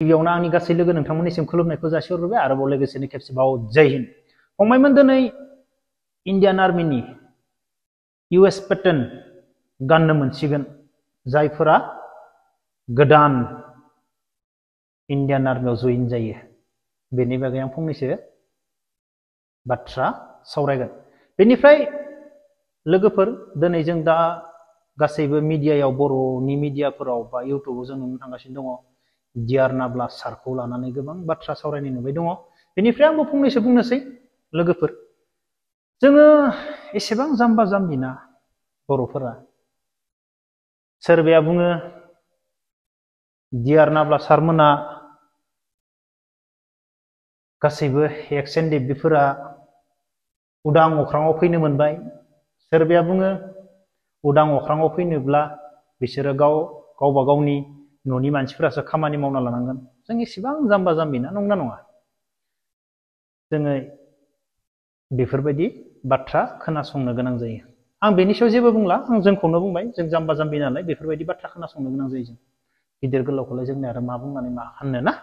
गिबियावनो आंनि गासै लोगो नोंथांमोननिसिम खुलुमनायखौ जासिहरबाय आरोबाव लोगोसेनो खेबसेबाव जय हिन्द फंबायमोन दिनै इन्डियान आर्मिनि इउ एस पेटार्न गाननो मोनसिगोन जायफोरा गोदान इन्डियान आर्मियाव जइन जायो बेनि बागै आं फंनैसो बाथ्रा सावरायगोन बेनिफ्राय लोगोफोर दिनै जों दा गासैबो मिडियायाव बर'नि मिडियाफोराव बा इउटुबाव जों नुनो थांगासिनो दङ diarnabla sarko lanani gebang batra sawrani nubai dongo benifri ang bopong nai sepung nasi lege per jenge bang zamba zambi na, boro pera serbia bunge diarnabla sarmana kasibe eksende bifera udang okrang opi nemen bai serbia bunga, udang okrang opi nubla bisere gau kau bagau nih noni manchi pura so kama ni mauna lana ngan, sengi bang zamba zambina na nongna nonga, sengi differ batra kana song na ganang ang beni shau zai babung ang zeng kong na bung bai, zeng zamba zambina na lai, batra kana song na ganang zai zeng, idir gal lokola zeng bung na ni ma han na na,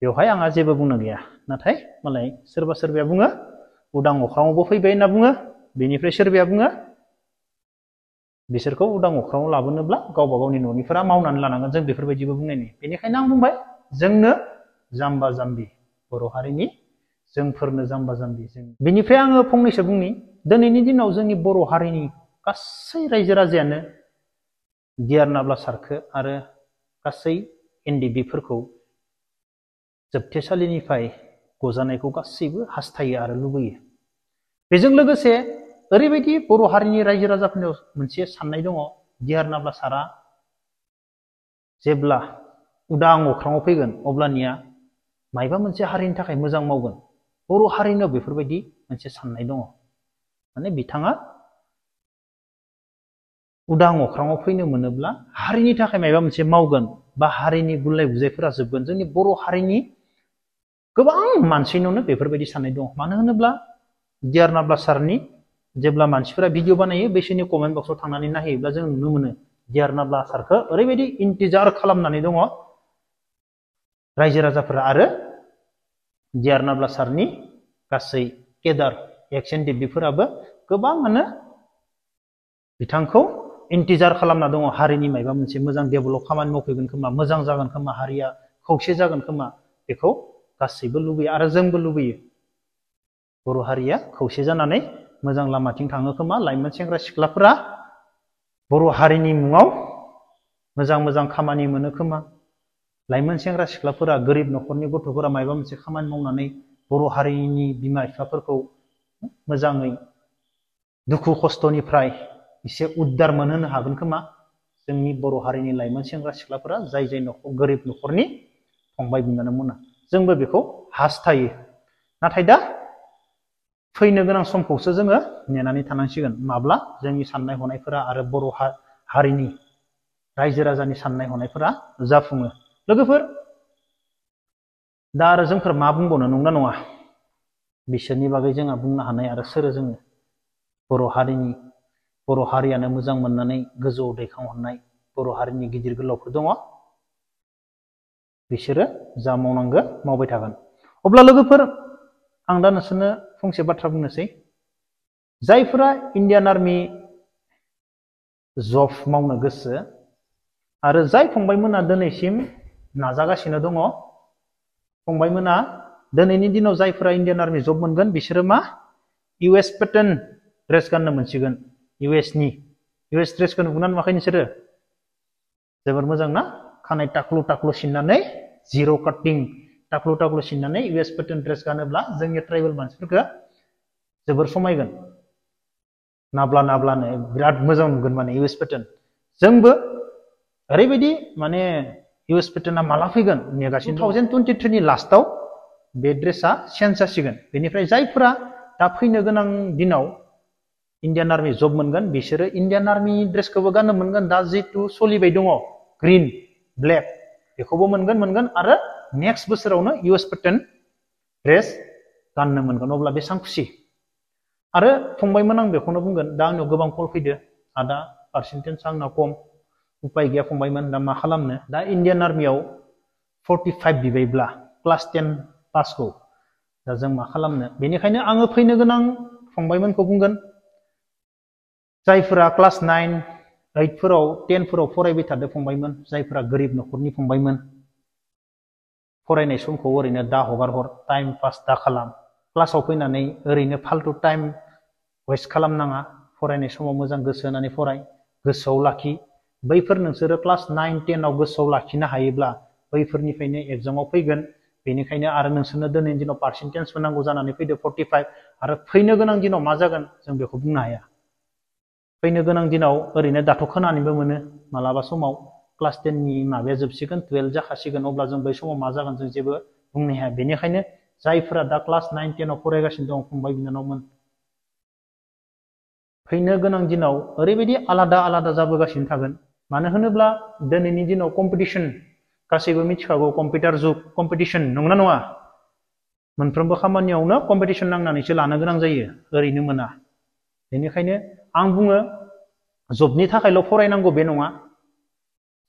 yo hai ang a zai babung na gea, na malai, serba serba bunga, udang o kha mo bo bunga, beni fai bunga, बिसोरखौ उदां अख्राङाव लाबोनोब्ला गावबा गावनि न'निफोरा मावनानै लानांगोन जों बेफोरबायदिबो बुंनाय नुयो बेनिखायनो आं बुंबाय जोंनो जाम्बा जाम्बि बर' हारिनि जोंफोरनो जाम्बा जाम्बि जों बिनिफ्राय आङो फंनैसो बुंनि दिनैनि दिनाव जोंनि बर' हारिनि गासै रायजो राजायानो दियार नाब्ला सारखो आरो गासै एन डि बिफोरखौ जोबथेसालिनिफ्राय गजानायखौ गासैबो हास्थायो आरो लुबैयो बेजों लोगोसे ओरैबायदि बर' हारिनि रायजो राजाफोरनियाव मोनसे साननाय दङ दिहार नाब्ला सारा जेब्ला उदां अख्राङाव फैगोन अब्लानिया मायबा मोनसे हारिनि थाखाय मोजां मावगोन बर' हारिनियाव बेफोरबायदि मोनसे साननाय दङ माने बिथाङा उदां अख्राङाव फैनो मोनोब्ला हारिनि थाखाय माबा मोनसे मावगोन बा हारिनि गुलाय गुजायफोरा जोबगोन जोंनि बर' हारिनि गोबां मानसिनावनो बेफोरबायदि साननाय दङ मानो होनोब्ला दियार सारनि जेब्ला मानसिफोरा भिडिअ बानायो बिसोरनि कमेन्ट बक्सआव थांनानै नायहैयोब्ला जों नुनो मोनो जेरनाब्ला सारखौ ओरैबायदि इन्टिजार खालामनानै दङ रायजो राजाफोरा आरो जेरनाब्ला सारनि गासै केदार एक्सन देबबिफोराबो गोबाङानो बिथांखौ इन्टिजार खालामना दङ हारिनि माबा मोनसे मोजां डेभेलप खामानि मावफैगोन खोमा मोजां जागोन खोमा हारिया खौसे जागोन खोमा बेखौ गासैबो लुबैयो आरो जोंबो लुबैयो बर' हारिया खौसे जानानै मोजां लामाथिं थाङो खोमा लाइमोन सेंग्रा सिख्लाफोरा बर' हारिनि मुङाव मोजां मोजां खामानि मोनो खोमा लाइमोन सेंग्रा सिख्लाफोरा गोरिब न'खरनि गथ'फोरा माबा मोनसे खामानि मावनानै बर' हारिनि बिमा बिफाफोरखौ मोजाङै दुखु खस्थ'निफ्राय एसे उद्धार मोनहोनो हागोन खोमा जोंनि बर' हारिनि लाइमोन सेंग्रा सिख्लाफोरा जाय जाय न'खर गोरिब न'खरनि फंबाय बिनानावमोना जोंबो बेखौ हास्थायो नाथाय दा फैनो गोनां समखौसो जोङो नेनानै थानांसिगोन माब्ला जोंनि साननाय हनायफोरा आरो बर' हारिनि रायजो राजानि साननाय हनायफोरा जाफुङो लोगोफोर दा आरो जोंफोर मा बुंबावनो नंना नङा बिसोरनि बागै जोंहा बुंनो हानाय आरो सोरो जोङो बर' हारिनि बर' हारियानो मोजां मोननानै गोजौआव दैखांहरनाय बर' हारिनि गिदिर गोलावफोर दङ बिसोरो जा मावनांगौ मावबाय थागोन अब्ला लोगोफोर Ang dana sana fungsi batrap nasi. sai. Zaifra Indian Army zof mau na gese. Ara zai fong bai mana dana sim na zaga sina dongo. Fong bai mana dana ini dino zaifra India Army zof mungan bisira ma. US Patton dress kan na mensigan. US ni. US dress kan bunan makai ni sira. Zai bar mazang na. Kanai taklu taklo sina nai. Zero cutting. दाख्लु दाख्लु सिननानै यूएस pattern dress गानोब्ला जोंनि tribal मानसिफोरखौ जोबोर समायगोन नाब्ला नाब्लानो बिराद मोजां नुगोन माने यूएस पेटर्न जोंबो ओरैबायदि माने यूएस पेटर्ना माला फैगोन नेगासिनो टु थावजेन्ड टुवेन्टि थ्रिनि लास्टआव बे ड्रेसआ चेन्ज जासिगोन बेनिफ्राय जायफोरा दा फैनो गोनां दिनाव इन्डियान आर्मि जब मोनगोन बिसोरो इन्डियान आर्मि ड्रेसखौबो गाननो मोनगोन दा जितु सोलिबाय दङ ग्रिन ब्लेक बेखौबो मोनगोन मोनगोन आरो next buser ona US patent dress gan nemen kan obla besan kusi. Ada fumbai menang be kono bungan dan yo gebang pol ada Argentina sang na kom upai gea fumbai men mahalam ne da Indian army au 45 dibayi bla plus 10 pasco, da zeng mahalam ne bini kaini ang upai ne genang fumbai men ko bungan. Zaifura class 9, 8 pro, 10 pro, 4 ebitar de fumbai men, zaifura gerib no kurni fumbai men, फरायनाय समखौ ओरैनो दा हगार हर time pass दा खालाम क्लासाव फैनानै ओरैनो फाल्थु टाइम वेस्ट खालामनाङा फरायनाय समाव मोजां गोसो होनानै फराय गोसोआव लाखि बैफोर नोंसोरो क्लास नाइन टेनाव गोसोआव लाखिनो हायोब्ला बैफोरनिफ्रायनो एग्जामाव फैगोन बेनिखायनो आरो नोंसोरनो दिनैनि दिनाव पार्सेन्टेजबो नांगौ जानानै फैदो फर्टि फाइभ आरो फैनो गोनां दिनाव मा जागोन जों बेखौ बुंनो हाया फैनो गोनां दिनाव ओरैनो दाथ' खोनानैबो मोनो मालाबा समाव क्लास टेन माबाया जोबसिगोन टुवेल्भ जाखासिगोन अब्ला जों बै समाव मा जागोन जों जेबो बुंनो हाया बेनिखायनो जायफोरा दा क्लास नाइन टेनाव फरायगासिनो दं फंबाय बिनानावमोन फैनो गोनां दिनाव ओरैबायदि आलादा आलादा जाबोगासिनो थागोन मानो होनोब्ला दिनैनि दिनाव कम्पिटिशन गासैबो मिथिखागौ कम्पिउटार जुग कम्पिटिशन नंगौना नङा मोनफ्रोमबो खामानियावनो कम्पिटिशन नांनानैसो लानो गोनां जायो ओरैनो मोना बेनिखायनो आं बुङो जबनि थाखायल' फरायनांगौ बे नङा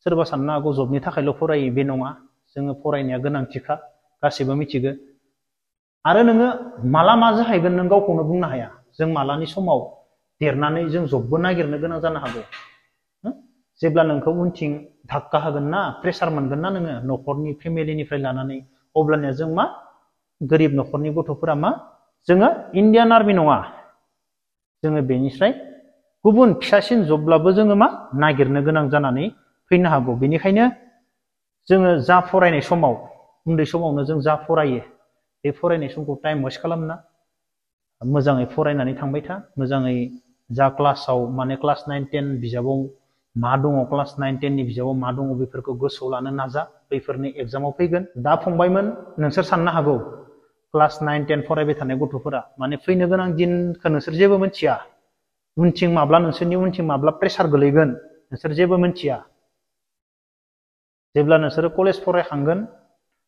सोरबा साननो हागौ जबनि थाखायल' फरायो बे नङा जोङो फरायनाया गोनांथिखा गासैबो मिथिगो आरो नोङो माला मा जाहैगोन नों गावखौनो बुंनो हाया जों मालानि समाव देरनानै जों जबबो नागिरनो गोनां जानो हागौ जेब्ला नोंखौ उनथिं धाक्का होगोन ना प्रेसार मोनगोन ना नोङो न'खरनि फेमिलिनिफ्राय लानानै अब्लानिया जों मा गोरिब न'खरनि गथ'फोरा मा जोङो इण्डियान आर्मि नङा जोङो बेनिफ्राय गुबुन फिसासिन जबब्लाबो जोङो मा नागिरनो गोनां जानानै फैनो हागौ बेनिखायनो जोङो जा फरायनाय समाव उन्दै समावनो जों जा फरायो बे फरायनाय समखौ टाइम वेस्ट खालामना मोजाङै फरायनानै थांबाय था मोजाङै जा क्लासाव माने क्लास नाइन टेन बिजाबाव मा दङ क्लास नाइन टेननि बिजाबाव मा दङ बेफोरखौ गोसोआव लानो नाजा बैफोरनि एग्जामाव फैगोन दा फंबायमोन नोंसोर साननो हागौ क्लास नाइन टेन फरायबाय थानाय गथ'फोरा माने फैनो गोनां दिनखौ नोंसोर जेबो मिन्थिया उनथिं माब्ला नोंसोरनि उनथिं माब्ला प्रेसार गोलैगोन नोंसोर जेबो मिन्थिया जेब्ला नोंसोरो कलेज फरायखांगोन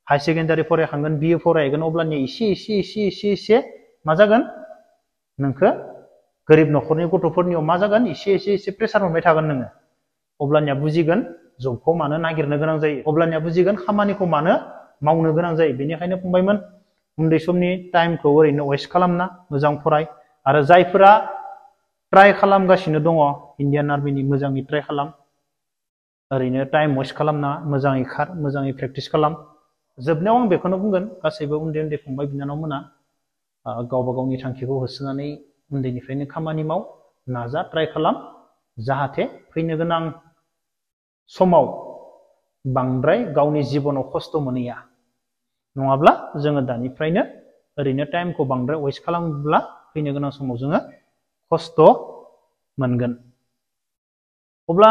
हायार सेकेन्डारि फरायखांगोन बिए फरायहैगोन अब्लानि इसे इसे इसे इसे इसे मा जागोन नोंखो गोरिब न'खरनि गथ'फोरनियाव मा जागोन इसे इसे इसे प्रेसार मोनबाय थागोन नोङो अब्लानिया बुजिगोन जबखौ मानो नागिरनो गोनां जायो अब्लानिया बुजिगोन खामानिखौ मानो मावनो गोनां जायो बेनिखायनो फंबायमोन उन्दै समनि टाइमखौ ओरैनो वेस्ट खालामना मोजां फराय आरो जायफोरा ट्राइ खालामगासिनो दङ इन्डियान आर्मिनि मोजाङै ट्राइ खालाम ओरैनो टाइम वेस्ट खालामना मोजाङै खार मोजाङै प्रेक्टिस खालाम जोबनायाव आं बेखौनो बुंगोन गासैबो उन्दै उन्दै फंबाय बिनानावमोना गावबा गावनि थांखिखौ होसोनानै उन्दैनिफ्रायनो खामानि माव नाजा ट्राइ खालाम जाहाथे फैनो गोनां समाव बांद्राय गावनि जिबनाव खस्थ' मोनैया नङाब्ला जोङो दानिफ्रायनो ओरैनो टाइमखौ बांद्राय वेस्ट खालामब्ला फैनो गोनां समाव जोङो खस्थ' मोनगोन अब्ला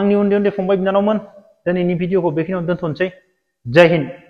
आंनि उन्दै उन्दै फंबाय बिनानावमोन दिनैनि भिडिअखौ बेखिनियाव दोन्थ'नोसै जय हिन्द